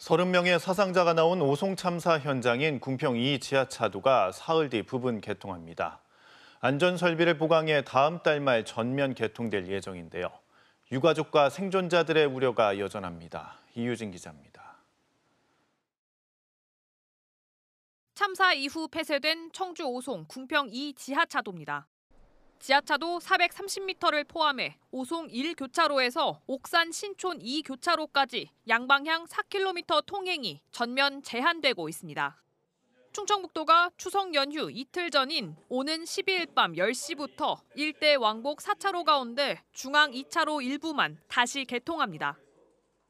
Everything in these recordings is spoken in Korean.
30명의 사상자가 나온 오송 참사 현장인 군평2 지하차도가 사흘 뒤 부분 개통합니다. 안전 설비를 보강해 다음 달 말 전면 개통될 예정인데요. 유가족과 생존자들의 우려가 여전합니다. 이유진 기자입니다. 참사 이후 폐쇄된 청주 오송 군평2 지하차도입니다. 지하차도 430m를 포함해 오송 1교차로에서 옥산 신촌 2교차로까지 양방향 4km 통행이 전면 제한되고 있습니다. 충청북도가 추석 연휴 이틀 전인 오는 12일 밤 10시부터 일대 왕복 4차로 가운데 중앙 2차로 일부만 다시 개통합니다.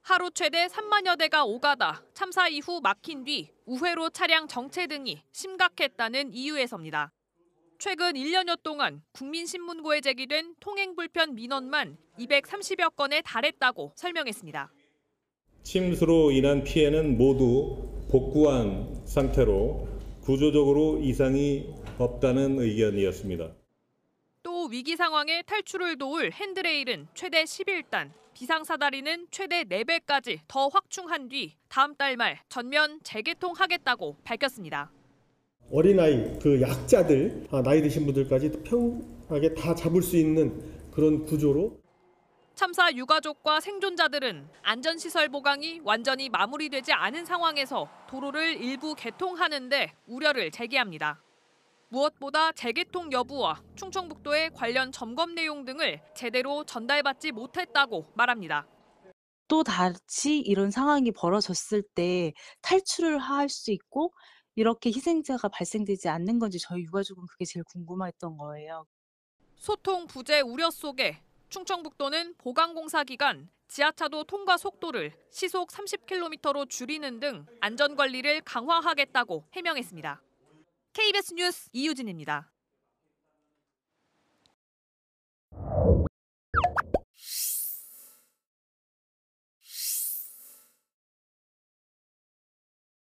하루 최대 3만여 대가 오가다 참사 이후 막힌 뒤 우회로 차량 정체 등이 심각했다는 이유에서입니다. 최근 1년여 동안 국민신문고에 제기된 통행 불편 민원만 230여 건에 달했다고 설명했습니다. 침수로 인한 피해는 모두 복구한 상태로 구조적으로 이상이 없다는 의견이었습니다. 또 위기 상황에 탈출을 도울 핸드레일은 최대 11단, 비상사다리는 최대 4배까지 더 확충한 뒤 다음 달 말 전면 재개통하겠다고 밝혔습니다. 어린아이, 그 약자들, 아, 나이 드신 분들까지 평하게 다 잡을 수 있는 그런 구조로 참사 유가족과 생존자들은 안전시설 보강이 완전히 마무리되지 않은 상황에서 도로를 일부 개통하는데 우려를 제기합니다. 무엇보다 재개통 여부와 충청북도의 관련 점검 내용 등을 제대로 전달받지 못했다고 말합니다. 또 다시 이런 상황이 벌어졌을 때 탈출을 할 수 있고 이렇게 희생자가 발생되지 않는 건지 저희 유가족은 그게 제일 궁금했던 거예요. 소통 부재 우려 속에 충청북도는 보강공사 기간 지하차도 통과 속도를 시속 30km로 줄이는 등 안전관리를 강화하겠다고 해명했습니다. KBS 뉴스 이유진입니다.